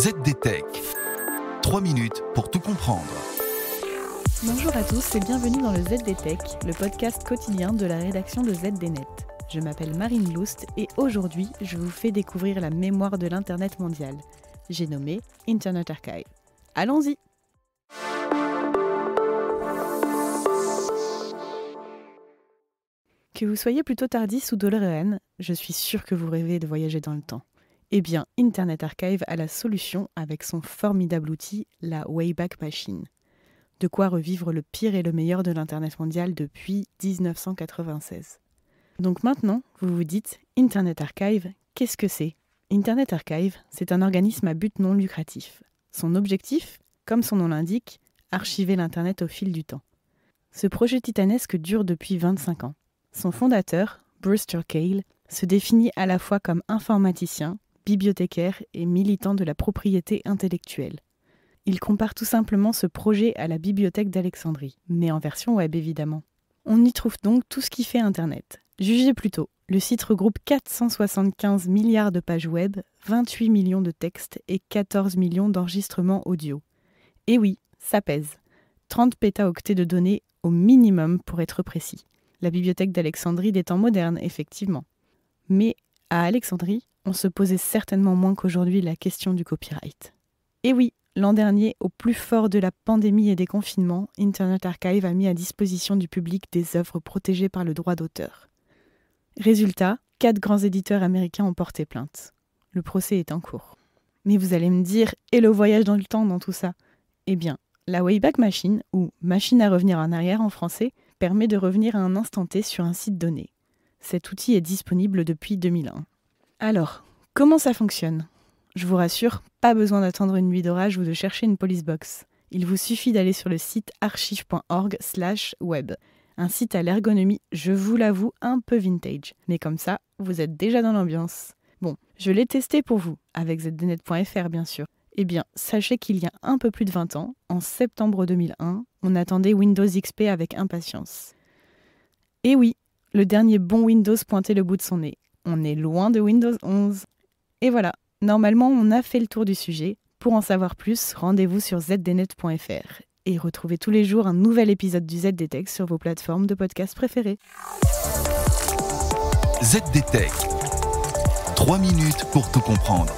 ZDTech. 3 minutes pour tout comprendre. Bonjour à tous et bienvenue dans le ZDTech, le podcast quotidien de la rédaction de ZDNet. Je m'appelle Marine Loust et aujourd'hui, je vous fais découvrir la mémoire de l'Internet mondial. J'ai nommé Internet Archive. Allons-y! Que vous soyez plutôt tardis ou Doloréenne, je suis sûre que vous rêvez de voyager dans le temps. Eh bien, Internet Archive a la solution avec son formidable outil, la Wayback Machine. De quoi revivre le pire et le meilleur de l'Internet mondial depuis 1996. Donc maintenant, vous vous dites, Internet Archive, qu'est-ce que c'est Internet Archive, c'est un organisme à but non lucratif. Son objectif, comme son nom l'indique, archiver l'Internet au fil du temps. Ce projet titanesque dure depuis 25 ans. Son fondateur, Brewster Cale, se définit à la fois comme informaticien, bibliothécaire et militant de la propriété intellectuelle. Il compare tout simplement ce projet à la bibliothèque d'Alexandrie, mais en version web évidemment. On y trouve donc tout ce qui fait Internet. Jugez plutôt, le site regroupe 475 milliards de pages web, 28 millions de textes et 14 millions d'enregistrements audio. Et oui, ça pèse. 30 pétaoctets de données au minimum pour être précis. La bibliothèque d'Alexandrie des temps modernes, effectivement. Mais à Alexandrie, on se posait certainement moins qu'aujourd'hui la question du copyright. Et oui, l'an dernier, au plus fort de la pandémie et des confinements, Internet Archive a mis à disposition du public des œuvres protégées par le droit d'auteur. Résultat, quatre grands éditeurs américains ont porté plainte. Le procès est en cours. Mais vous allez me dire, et le voyage dans le temps dans tout ça Eh bien, la Wayback Machine, ou machine à revenir en arrière en français, permet de revenir à un instant T sur un site donné. Cet outil est disponible depuis 2001. Alors, comment ça fonctionne Je vous rassure, pas besoin d'attendre une nuit d'orage ou de chercher une police box. Il vous suffit d'aller sur le site archive.org/web, un site à l'ergonomie, je vous l'avoue, un peu vintage. Mais comme ça, vous êtes déjà dans l'ambiance. Bon, je l'ai testé pour vous, avec Zdenet.fr bien sûr. Eh bien, sachez qu'il y a un peu plus de 20 ans, en septembre 2001, on attendait Windows XP avec impatience. Et eh oui, le dernier bon Windows pointait le bout de son nez, on est loin de Windows 11. Et voilà, normalement on a fait le tour du sujet. Pour en savoir plus, rendez-vous sur zdnet.fr et retrouvez tous les jours un nouvel épisode du ZDTech sur vos plateformes de podcast préférées. ZDTech. 3 minutes pour tout comprendre.